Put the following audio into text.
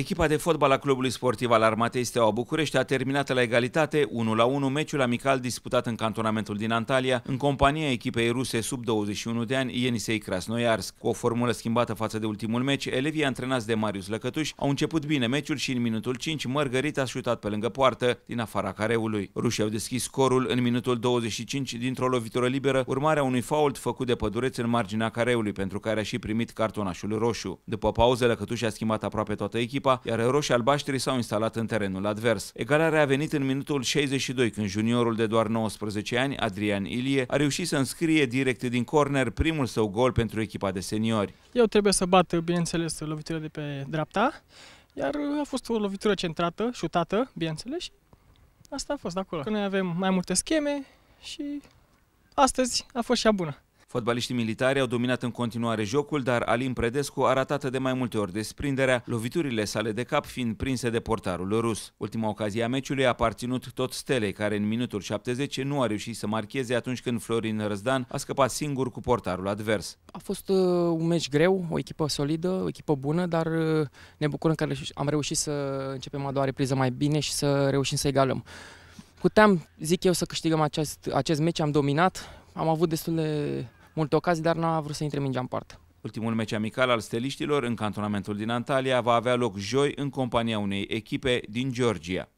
Echipa de fotbal a Clubului Sportiv al Armatei Steaua București a terminat la egalitate 1-1 meciul amical disputat în cantonamentul din Antalya în compania echipei ruse sub 21 de ani Ienisei Krasnoiarsk. Cu o formulă schimbată față de ultimul meci, elevii antrenați de Marius Lăcătuș au început bine meciul și în minutul 5 Mărgărit a șutat pe lângă poartă din afara careului. Rușii au deschis scorul în minutul 25 dintr-o lovitură liberă, urmarea unui fault făcut de pădureț în marginea careului pentru care a și primit cartonașul roșu. După pauză, Lăcătuș a schimbat aproape toată echipa Europa, iar roșii albaștri s-au instalat în terenul advers. Egalarea a venit în minutul 62 când juniorul de doar 19 ani, Adrian Ilie, a reușit să înscrie direct din corner primul său gol pentru echipa de seniori. Eu trebuie să bat, bineînțeles, lovitura de pe dreapta, iar a fost o lovitură centrată, șutată, bineînțeles, și asta a fost acolo. Noi avem mai multe scheme și astăzi a fost și a bună. Fotbaliștii militari au dominat în continuare jocul, dar Alin Predescu a ratat de mai multe ori desprinderea, loviturile sale de cap fiind prinse de portarul rus. Ultima ocazie a meciului a aparținut tot Stelei, care în minutul 70 nu a reușit să marcheze atunci când Florin Răzdan a scăpat singur cu portarul advers. A fost uh, un meci greu, o echipă solidă, o echipă bună, dar uh, ne bucurăm că am reușit să începem a doua repriză mai bine și să reușim să egalăm. Puteam, zic eu, să câștigăm acest, acest meci, am dominat, am avut destul de multe ocazii, dar n-a vrut să intre mingea în poartă. Ultimul meci amical al steliștilor în cantonamentul din Antalya va avea loc joi în compania unei echipe din Georgia.